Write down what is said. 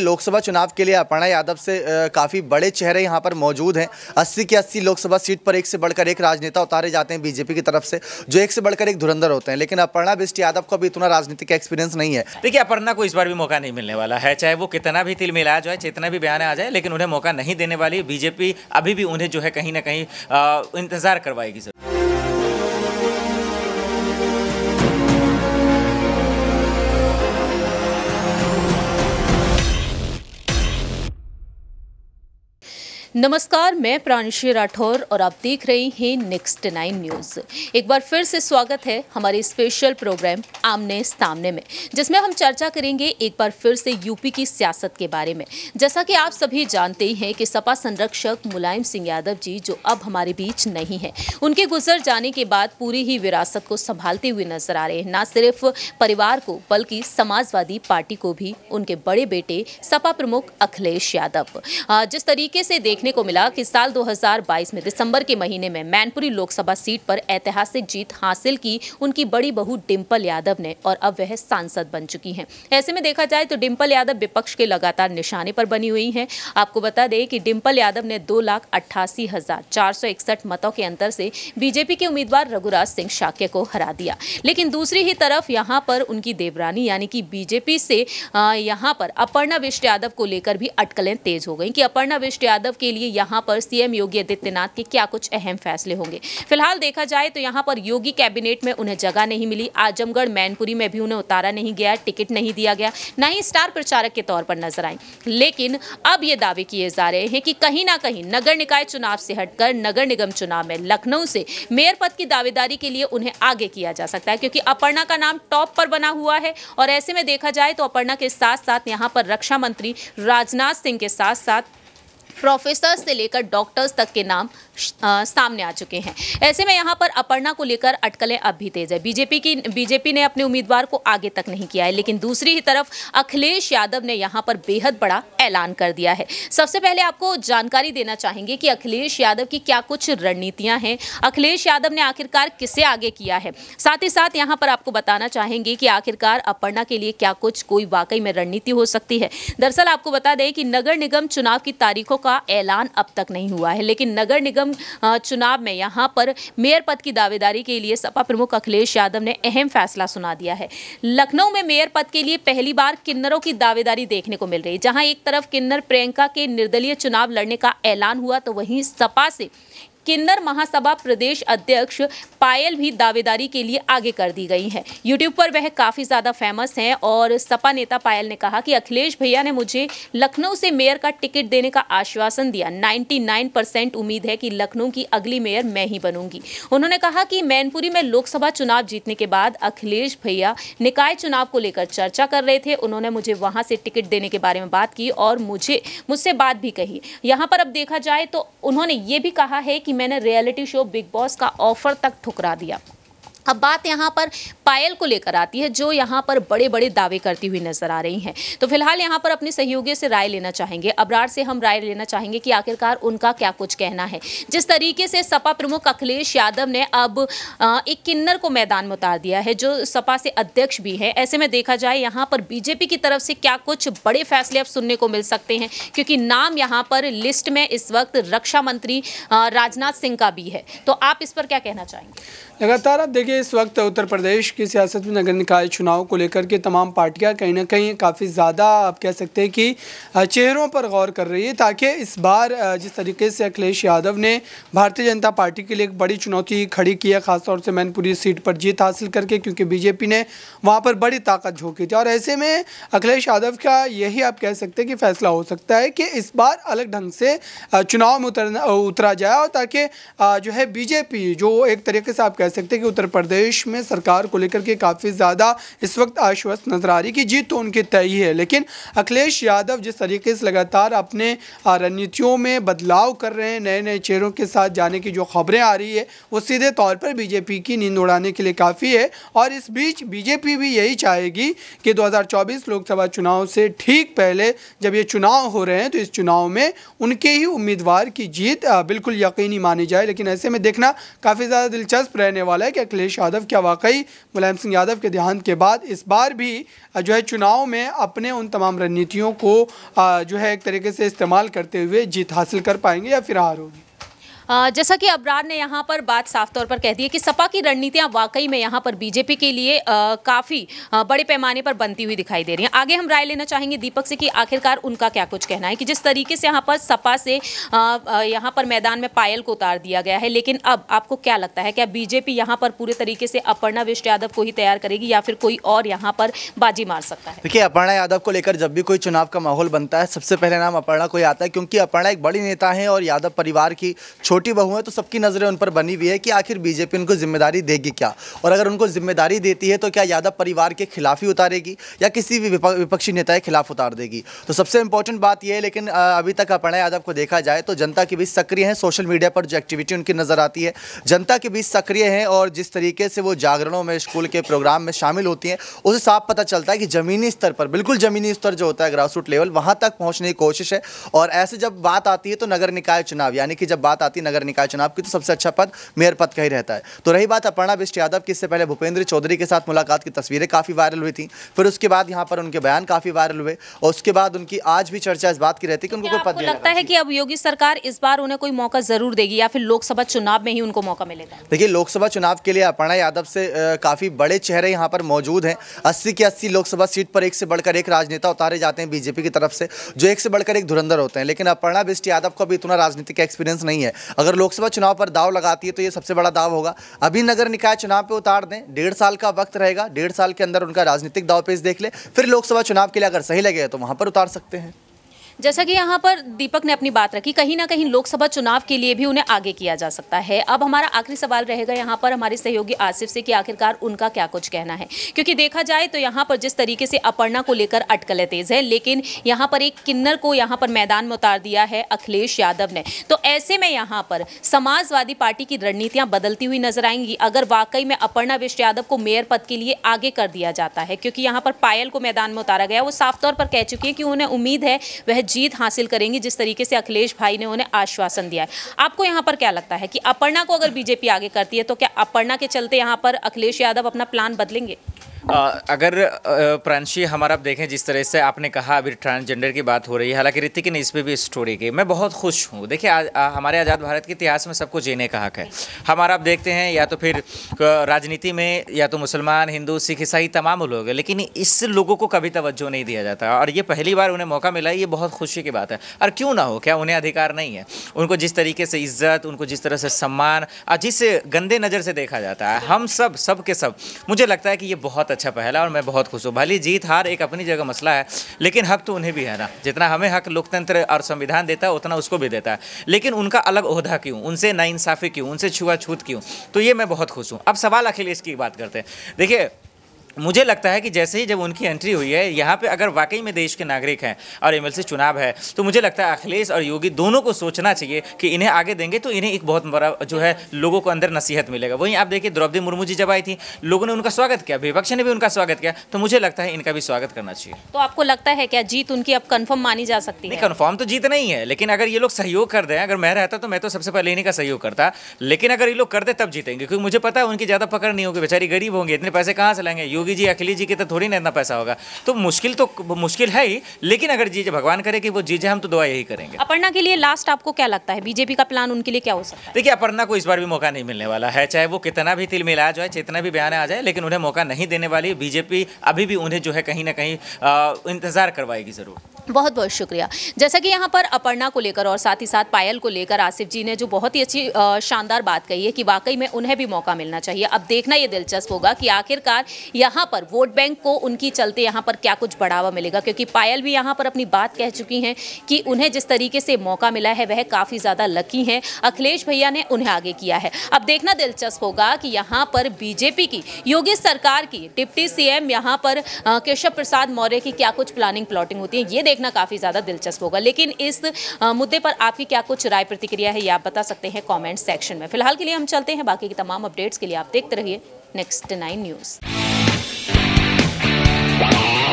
लोकसभा चुनाव के लिए अपर्णा यादव से काफ़ी बड़े चेहरे यहाँ पर मौजूद हैं 80 की 80 लोकसभा सीट पर एक से बढ़कर एक राजनेता उतारे जाते हैं बीजेपी की तरफ से जो एक से बढ़कर एक धुरंधर होते हैं लेकिन अपर्णा बिस्ट यादव को अभी इतना राजनीतिक एक्सपीरियंस नहीं है देखिए अपर्णा को इस बार भी मौका नहीं मिलने वाला है चाहे वो कितना भी तिल मिला जाए जितना भी बयान आ जाए लेकिन उन्हें मौका नहीं देने वाली बीजेपी अभी भी उन्हें जो है कहीं ना कहीं इंतजार करवाएगी सर नमस्कार मैं प्राणशी राठौर और आप देख रहे हैं नेक्स्ट नाइन न्यूज़ एक बार फिर से स्वागत है हमारे स्पेशल प्रोग्राम आमने सामने में जिसमें हम चर्चा करेंगे एक बार फिर से यूपी की सियासत के बारे में जैसा कि आप सभी जानते ही हैं कि सपा संरक्षक मुलायम सिंह यादव जी जो अब हमारे बीच नहीं हैं उनके गुजर जाने के बाद पूरी ही विरासत को संभालते हुए नजर आ रहे हैं न सिर्फ परिवार को बल्कि समाजवादी पार्टी को भी उनके बड़े बेटे सपा प्रमुख अखिलेश यादव जिस तरीके से देखने को मिला कि साल 2022 में दिसंबर के महीने में मैनपुरी लोकसभा सीट पर ऐतिहासिक जीत हासिल की उनकी बड़ी बहू डिंपल यादव ने और अब वह सांसद बन चुकी हैं ऐसे में देखा जाए तो डिंपल यादव विपक्ष के लगातार निशाने पर बनी हुई हैं आपको बता दें कि डिंपल यादव ने दो मतों के अंतर से बीजेपी के उम्मीदवार रघुराज सिंह शाक्य को हरा दिया लेकिन दूसरी ही तरफ यहाँ पर उनकी देवरानी यानी कि बीजेपी से यहाँ पर अपर्णा विष्ट यादव को लेकर भी अटकलें तेज हो गई कि अपर्णा विष्ट यादव के लिए यहाँ पर सीएम योगी आदित्यनाथ के क्या कुछ अहम फैसले होंगे फिलहाल देखा जाए तो यहाँ पर योगी कैबिनेट में उन्हें जगह नहीं मिली आजमगढ़ मैनपुरी में भी उन्हें उतारा नहीं गया टिकट नहीं दिया गया न ही स्टार प्रचारक के तौर पर नजर आए लेकिन अब ये दावे किए जा रहे हैं कि कहीं ना कहीं नगर निकाय चुनाव से हटकर नगर निगम चुनाव में लखनऊ से मेयर पद की दावेदारी के लिए उन्हें आगे किया जा सकता है क्योंकि अपर्णा का नाम टॉप पर बना हुआ है और ऐसे में देखा जाए तो अपर्णा के साथ साथ यहाँ पर रक्षा मंत्री राजनाथ सिंह के साथ साथ प्रोफेसर से लेकर डॉक्टर्स तक के नाम सामने आ चुके हैं ऐसे में यहाँ पर अपर्णा को लेकर अटकलें अब भी तेज है बीजेपी की बीजेपी ने अपने उम्मीदवार को आगे तक नहीं किया है लेकिन दूसरी ही तरफ अखिलेश यादव ने यहाँ पर बेहद बड़ा ऐलान कर दिया है सबसे पहले आपको जानकारी देना चाहेंगे कि अखिलेश यादव की क्या कुछ रणनीतियाँ हैं अखिलेश यादव ने आखिरकार किसे आगे किया है साथ ही साथ यहाँ पर आपको बताना चाहेंगे कि आखिरकार अपर्णा के लिए क्या कुछ कोई वाकई में रणनीति हो सकती है दरअसल आपको बता दें कि नगर निगम चुनाव की तारीखों का ऐलान अब तक नहीं हुआ है लेकिन नगर निगम चुनाव में यहाँ पर मेयर पद की दावेदारी के लिए सपा प्रमुख अखिलेश यादव ने अहम फैसला सुना दिया है लखनऊ में मेयर पद के लिए पहली बार किन्नरों की दावेदारी देखने को मिल रही है जहाँ एक तरफ किन्नर प्रियंका के निर्दलीय चुनाव लड़ने का ऐलान हुआ तो वहीं सपा से किन्नर महासभा प्रदेश अध्यक्ष पायल भी दावेदारी के लिए आगे कर दी गई हैं यूट्यूब पर वह काफ़ी ज़्यादा फेमस हैं और सपा नेता पायल ने कहा कि अखिलेश भैया ने मुझे लखनऊ से मेयर का टिकट देने का आश्वासन दिया 99 परसेंट उम्मीद है कि लखनऊ की अगली मेयर मैं ही बनूंगी उन्होंने कहा कि मैनपुरी में लोकसभा चुनाव जीतने के बाद अखिलेश भैया निकाय चुनाव को लेकर चर्चा कर रहे थे उन्होंने मुझे वहाँ से टिकट देने के बारे में बात की और मुझे मुझसे बात भी कही यहाँ पर अब देखा जाए तो उन्होंने ये भी कहा है कि मैंने रियलिटी शो बिग बॉस का ऑफर तक ठुकरा दिया अब बात यहाँ पर पायल को लेकर आती है जो यहाँ पर बड़े बड़े दावे करती हुई नजर आ रही हैं तो फिलहाल यहाँ पर अपने सहयोगियों से राय लेना चाहेंगे अबरार से हम राय लेना चाहेंगे कि आखिरकार उनका क्या कुछ कहना है जिस तरीके से सपा प्रमुख अखिलेश यादव ने अब एक किन्नर को मैदान में उतार दिया है जो सपा से अध्यक्ष भी है ऐसे में देखा जाए यहाँ पर बीजेपी की तरफ से क्या कुछ बड़े फैसले अब सुनने को मिल सकते हैं क्योंकि नाम यहाँ पर लिस्ट में इस वक्त रक्षा मंत्री राजनाथ सिंह का भी है तो आप इस पर क्या कहना चाहेंगे लगातार आप देखिए इस वक्त उत्तर प्रदेश की सियासत में नगर निकाय चुनाव को लेकर के तमाम पार्टियां कहीं ना कहीं काफ़ी ज़्यादा आप कह सकते हैं कि चेहरों पर गौर कर रही है ताकि इस बार जिस तरीके से अखिलेश यादव ने भारतीय जनता पार्टी के लिए एक बड़ी चुनौती खड़ी की है खासतौर से मैनपुरी सीट पर जीत हासिल करके क्योंकि बीजेपी ने वहाँ पर बड़ी ताकत झोंकी थी और ऐसे में अखिलेश यादव का यही आप कह सकते हैं कि फैसला हो सकता है कि इस बार अलग ढंग से चुनाव में उतरना उतरा जाए और ताकि जो है बीजेपी जो एक तरीके से आप कह सकते हैं कि उत्तर प्रदेश में सरकार को लेकर के काफ़ी ज़्यादा इस वक्त आश्वस्त नजर आ रही कि जीत तो उनकी तय ही है लेकिन अखिलेश यादव जिस तरीके से लगातार अपने रणनीतियों में बदलाव कर रहे हैं नए नए चेहरों के साथ जाने की जो खबरें आ रही है वो सीधे तौर पर बीजेपी की नींद उड़ाने के लिए काफ़ी है और इस बीच बीजेपी भी यही चाहेगी कि दो लोकसभा चुनाव से ठीक पहले जब ये चुनाव हो रहे हैं तो इस चुनाव में उनके ही उम्मीदवार की जीत बिल्कुल यकीनी मानी जाए लेकिन ऐसे में देखना काफ़ी ज़्यादा दिलचस्प रहने रहने वाला है कि अखिलेश यादव क्या वाकई मुलायम सिंह यादव के देहांत के बाद इस बार भी जो है चुनाव में अपने उन तमाम रणनीतियों को जो है एक तरीके से इस्तेमाल करते हुए जीत हासिल कर पाएंगे या फिर हार होगी जैसा कि अबरार ने यहाँ पर बात साफ तौर पर कह दी है कि सपा की रणनीतियाँ वाकई में यहाँ पर बीजेपी के लिए काफ़ी बड़े पैमाने पर बनती हुई दिखाई दे रही हैं आगे हम राय लेना चाहेंगे दीपक से कि आखिरकार उनका क्या कुछ कहना है कि जिस तरीके से यहाँ पर सपा से यहाँ पर मैदान में पायल को उतार दिया गया है लेकिन अब आपको क्या लगता है क्या बीजेपी यहाँ पर पूरे तरीके से अपर्णा विष्ट यादव को ही तैयार करेगी या फिर कोई और यहाँ पर बाजी मार सकता है देखिए अपर्णा यादव को लेकर जब भी कोई चुनाव का माहौल बनता है सबसे पहले नाम अपर्णा को ही आता है क्योंकि अपर्णा एक बड़ी नेता है और यादव परिवार की छोटी बहू हैं तो सबकी नज़रें उन पर बनी हुई है कि आखिर बीजेपी उनको जिम्मेदारी देगी क्या और अगर उनको जिम्मेदारी देती है तो क्या यादव परिवार के खिलाफ ही उतारेगी या किसी भी विपक्षी नेता के खिलाफ उतार देगी तो सबसे इंपॉर्टेंट बात यह है लेकिन अभी तक अपना यादव को देखा जाए तो जनता के बीच सक्रिय हैं सोशल मीडिया पर जो एक्टिविटी उनकी नज़र आती है जनता के बीच सक्रिय हैं और जिस तरीके से वो जागरणों में स्कूल के प्रोग्राम में शामिल होती हैं उसे साफ पता चलता है कि ज़मीनी स्तर पर बिल्कुल ज़मीनी स्तर जो होता है ग्रास रूट लेवल वहाँ तक पहुँचने की कोशिश है और ऐसे जब बात आती है तो नगर निकाय चुनाव यानी कि जब बात आती है नगर निकाय चुनाव की तो सबसे अच्छा पद मेयर पद का ही रहता है तो रही बात अपर्णा बिष्ट यादव की इससे पहले भूपेंद्र चौधरी के साथ मुलाकात की तस्वीरें काफ़ी वायरल हुई थी फिर उसके बाद यहाँ पर उनके बयान काफ़ी वायरल हुए और उसके बाद उनकी आज भी चर्चा इस बात की रहती है कि उनको कोई पद लगता है कि अब योगी सरकार इस बार उन्हें कोई मौका जरूर देगी या फिर लोकसभा चुनाव में ही उनको मौका मिलेगा देखिए लोकसभा चुनाव के लिए अपर्णा यादव से काफ़ी बड़े चेहरे यहाँ पर मौजूद हैं अस्सी की अस्सी लोकसभा सीट पर एक से बढ़कर एक राजनेता उतारे जाते हैं बीजेपी की तरफ से जो एक से बढ़कर एक धुरंधर होते हैं लेकिन अपर्णा बिस्ट यादव को अभी इतना राजनीतिक एक्सपीरियंस नहीं है अगर लोकसभा चुनाव पर दाव लगाती है तो ये सबसे बड़ा दाव होगा अभी नगर निकाय चुनाव पर उतार दें डेढ़ साल का वक्त रहेगा डेढ़ साल के अंदर उनका राजनीतिक दाव पेज देख ले फिर लोकसभा चुनाव के लिए अगर सही लगे तो वहाँ पर उतार सकते हैं जैसा कि यहाँ पर दीपक ने अपनी बात रखी कहीं ना कहीं लोकसभा चुनाव के लिए भी उन्हें आगे किया जा सकता है अब हमारा आखिरी सवाल रहेगा यहाँ पर हमारे सहयोगी आसिफ से कि आखिरकार उनका क्या कुछ कहना है क्योंकि देखा जाए तो यहाँ पर जिस तरीके से अपर्णा को लेकर अटकलें तेज है लेकिन यहाँ पर एक किन्नर को यहाँ पर मैदान में उतार दिया है अखिलेश यादव ने तो ऐसे में यहाँ पर समाजवादी पार्टी की रणनीतियाँ बदलती हुई नजर आएंगी अगर वाकई में अपर्णा विश्व यादव को मेयर पद के लिए आगे कर दिया जाता है क्योंकि यहाँ पर पायल को मैदान में उतारा गया वो साफ तौर पर कह चुकी है कि उन्हें उम्मीद है वह जीत हासिल करेंगी जिस तरीके से अखिलेश भाई ने उन्हें आश्वासन दिया है आपको यहाँ पर क्या लगता है कि अपर्णा को अगर बीजेपी आगे करती है तो क्या अपर्णा के चलते यहाँ पर अखिलेश यादव अपना प्लान बदलेंगे अगर प्रांशी हमारा आप देखें जिस तरह से आपने कहा अभी ट्रांसजेंडर की बात हो रही है हालांकि ऋतिक ने इस पर भी स्टोरी की मैं बहुत खुश हूँ देखिए आज हमारे आज़ाद भारत के इतिहास में सबको जीने का हक है हमारा आप देखते हैं या तो फिर राजनीति में या तो मुसलमान हिंदू सिख ईसाई तमाम लोग हैं लेकिन इस लोगों को कभी तवज्जो नहीं दिया जाता और ये पहली बार उन्हें मौका मिला ये बहुत खुशी की बात है और क्यों ना हो क्या उन्हें अधिकार नहीं है उनको जिस तरीके से इज्जत उनको जिस तरह से सम्मान और जिस गंदे नज़र से देखा जाता है हम सब सब के सब मुझे लगता है कि ये बहुत अच्छा पहला और मैं बहुत खुश हूँ भली जीत हार एक अपनी जगह मसला है लेकिन हक तो उन्हें भी है ना जितना हमें हक लोकतंत्र और संविधान देता है उतना उसको भी देता है लेकिन उनका अलग अहदा क्यों उनसे नाइंसाफ़ी क्यों उनसे छुआछूत क्यों तो ये मैं बहुत खुश हूँ अब सवाल अखिलेश की बात करते हैं देखिए मुझे लगता है कि जैसे ही जब उनकी एंट्री हुई है यहाँ पे अगर वाकई में देश के नागरिक हैं और एमएलसी चुनाव है तो मुझे लगता है अखिलेश और योगी दोनों को सोचना चाहिए कि इन्हें आगे देंगे तो इन्हें एक बहुत बड़ा जो है लोगों को अंदर नसीहत मिलेगा वहीं आप देखिए द्रौपदी मुर्मू जी जब आई थी लोगों ने उनका स्वागत किया विपक्ष ने भी उनका स्वागत किया तो मुझे लगता है इनका भी स्वागत करना चाहिए तो आपको लगता है क्या जीत उनकी अब कन्फर्म मानी जा सकती है कन्फर्म तो जीत नहीं है लेकिन अगर ये लोग सहयोग कर दें अगर मैं रहता तो मैं तो सबसे पहले इन्हीं का सहयोग करता लेकिन अगर ये लोग कर दे तब जीतेंगे क्योंकि मुझे पता है उनकी ज़्यादा पकड़ नहीं होगी बेचारी गरीब होंगे इतने पैसे कहाँ से लाएंगे योगी जी अखिलेश जी के तो थोड़ी ना इतना पैसा होगा तो मुश्किल तो मुश्किल है ही लेकिन अगर जीजे भगवान करे कि वो जीजे हम तो दुआ यही करेंगे अपर्णा के लिए लास्ट आपको क्या लगता है बीजेपी का प्लान उनके लिए क्या हो सकता है देखिए अपर्णा को इस बार भी मौका नहीं मिलने वाला है चाहे वो कितना भी तिल मिला जाए जितना भी बयान आ जाए लेकिन उन्हें मौका नहीं देने वाली बीजेपी अभी भी उन्हें जो है कहीं ना कहीं इंतजार करवाएगी जरूर बहुत बहुत शुक्रिया जैसा कि यहाँ पर अपर्णा को लेकर और साथ ही साथ पायल को लेकर आसिफ जी ने जो बहुत ही अच्छी शानदार बात कही है कि वाकई में उन्हें भी मौका मिलना चाहिए अब देखना ये दिलचस्प होगा कि आखिरकार यहाँ पर वोट बैंक को उनकी चलते यहाँ पर क्या कुछ बढ़ावा मिलेगा क्योंकि पायल भी यहाँ पर अपनी बात कह चुकी हैं कि उन्हें जिस तरीके से मौका मिला है वह काफ़ी ज़्यादा लकी हैं अखिलेश भैया ने उन्हें आगे किया है अब देखना दिलचस्प होगा कि यहाँ पर बीजेपी की योगी सरकार की डिप्टी सी यहाँ पर केशव प्रसाद मौर्य की क्या कुछ प्लानिंग प्लॉटिंग होती है ये देखना काफ़ी ज़्यादा दिलचस्प होगा लेकिन इस मुद्दे पर आपकी क्या कुछ राय प्रतिक्रिया है ये आप बता सकते हैं कॉमेंट सेक्शन में फिलहाल के लिए हम चलते हैं बाकी की तमाम अपडेट्स के लिए आप देखते रहिए नेक्स्ट नाइन न्यूज़